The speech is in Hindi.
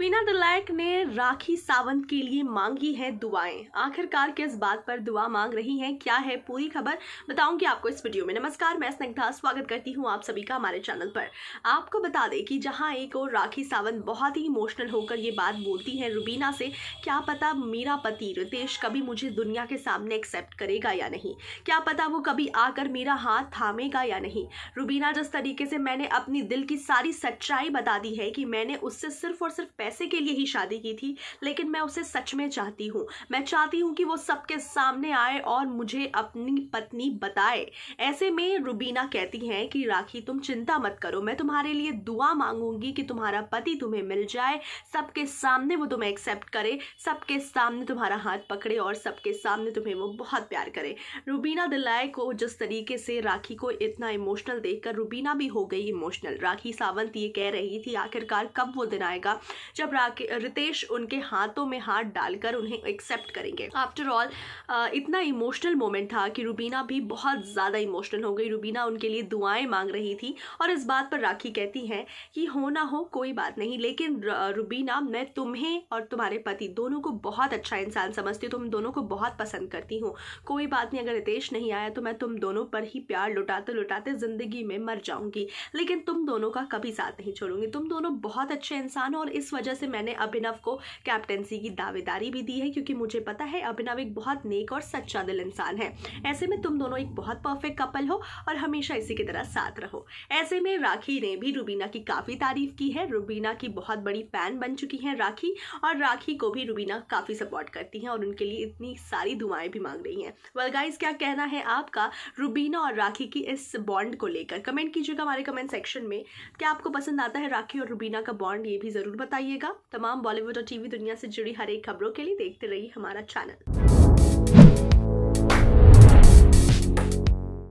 बिना दलायक ने राखी सावंत के लिए मांगी है दुआएं आखिरकार किस बात पर दुआ मांग रही हैं क्या है पूरी खबर बताऊंगी आपको इस वीडियो में नमस्कार मैं स्निग्धा स्वागत करती हूं आप सभी का हमारे चैनल पर आपको बता दें कि जहां एक और राखी सावंत बहुत ही इमोशनल होकर ये बात बोलती हैं रुबीना से क्या पता मेरा पति रितेश कभी मुझे दुनिया के सामने एक्सेप्ट करेगा या नहीं क्या पता वो कभी आकर मेरा हाथ थामेगा या नहीं रुबीना जिस तरीके से मैंने अपनी दिल की सारी सच्चाई बता दी है कि मैंने उससे सिर्फ और सिर्फ पैसे के लिए ही शादी की थी लेकिन मैं उसे सच में चाहती हूँ मैं चाहती हूँ कि वो सबके सामने आए और मुझे अपनी पत्नी बताए ऐसे में रुबीना कहती हैं कि राखी तुम चिंता मत करो मैं तुम्हारे लिए दुआ मांगूंगी कि तुम्हारा पति तुम्हें मिल जाए सबके सामने वो तुम्हें एक्सेप्ट करे सबके सामने तुम्हारा हाथ पकड़े और सबके सामने तुम्हें वो बहुत प्यार करे रुबीना दिलाए को जिस तरीके से राखी को इतना इमोशनल देखकर रुबीना भी हो गई इमोशनल राखी सावंत ये कह रही थी आखिरकार कब वो दिन आएगा जब रितेश उनके हाथों में हाथ डालकर उन्हें एक्सेप्ट करेंगे आफ्टर ऑल इतना इमोशनल मोमेंट था कि रूबीना भी बहुत ज़्यादा इमोशनल हो गई रूबीना उनके लिए दुआएं मांग रही थी और इस बात पर राखी कहती हैं कि हो ना हो कोई बात नहीं लेकिन रूबीना मैं तुम्हें और तुम्हारे पति दोनों को बहुत अच्छा इंसान समझती हूँ तुम दोनों को बहुत पसंद करती हूँ कोई बात नहीं अगर रितेश नहीं आया तो मैं तुम दोनों पर ही प्यार लुटाते लुटाते ज़िंदगी में मर जाऊँगी लेकिन तुम दोनों का कभी साथ नहीं छोड़ूंगी तुम दोनों बहुत अच्छे इंसान हो और इस वजह वजह से मैंने अभिनव को कैप्टेंसी की दावेदारी भी दी है क्योंकि मुझे पता है अभिनव एक बहुत नेक और सच्चा दिल इंसान है ऐसे में तुम दोनों एक बहुत परफेक्ट कपल हो और हमेशा इसी की तरह साथ रहो ऐसे में राखी ने भी रुबीना की काफ़ी तारीफ की है रुबीना की बहुत बड़ी फ़ैन बन चुकी हैं राखी और राखी को भी रुबीना काफ़ी सपोर्ट करती हैं और उनके लिए इतनी सारी दुआएं भी मांग रही हैं वलगाइज क्या कहना है आपका रुबीना और राखी की इस बॉन्ड को लेकर कमेंट कीजिएगा हमारे कमेंट सेक्शन में क्या आपको पसंद आता है राखी और रुबीना का बॉन्ड ये भी ज़रूर बताइएगा रहिएगा तमाम बॉलीवुड और टीवी दुनिया से जुड़ी हर एक खबरों के लिए देखते रहिए हमारा चैनल